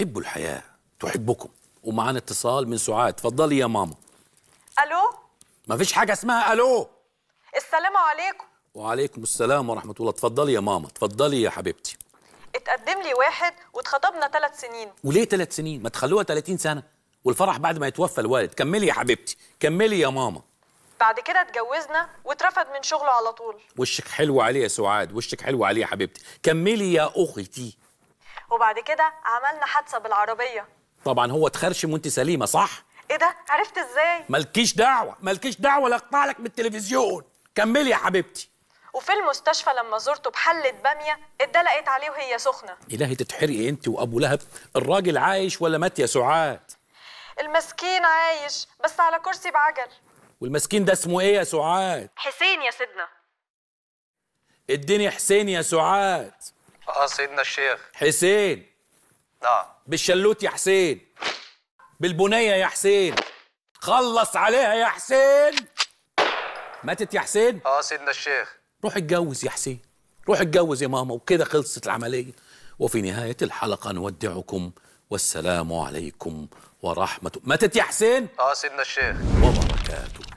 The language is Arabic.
حبوا الحياة تحبكم ومعانا اتصال من سعاد تفضلي يا ماما ألو ما فيش حاجة اسمها ألو السلام عليكم وعليكم السلام ورحمة الله تفضلي يا ماما تفضلي يا حبيبتي اتقدم لي واحد واتخطبنا ثلاث سنين وليه ثلاث سنين ما تخلوها 30 سنة والفرح بعد ما يتوفى الوالد كملي يا حبيبتي كملي يا ماما بعد كده اتجوزنا واترفد من شغله على طول وشك حلو عليه يا سعاد وشك حلو عليه يا حبيبتي كملي يا اختي وبعد كده عملنا حادثه بالعربيه طبعا هو اتخرشم وانت سليمه صح ايه ده عرفت ازاي مالكيش دعوه مالكيش دعوه لا اقطع لك من التلفزيون كملي يا حبيبتي وفي المستشفى لما زرته بحلة بامية اتدلقت عليه وهي سخنة إلهي تتحرقي أنت وأبو لهب الراجل عايش ولا مات يا سعاد المسكين عايش بس على كرسي بعجل والمسكين ده اسمه إيه يا سعاد حسين يا سيدنا اديني حسين يا سعاد اه سيدنا الشيخ حسين نعم بالشلوت يا حسين بالبنية يا حسين خلص عليها يا حسين ماتت يا حسين اه سيدنا الشيخ روح اتجوز يا حسين روح اتجوز يا ماما وكده خلصت العملية وفي نهاية الحلقة نودعكم والسلام عليكم ورحمة ماتت يا حسين اه سيدنا الشيخ وبركاته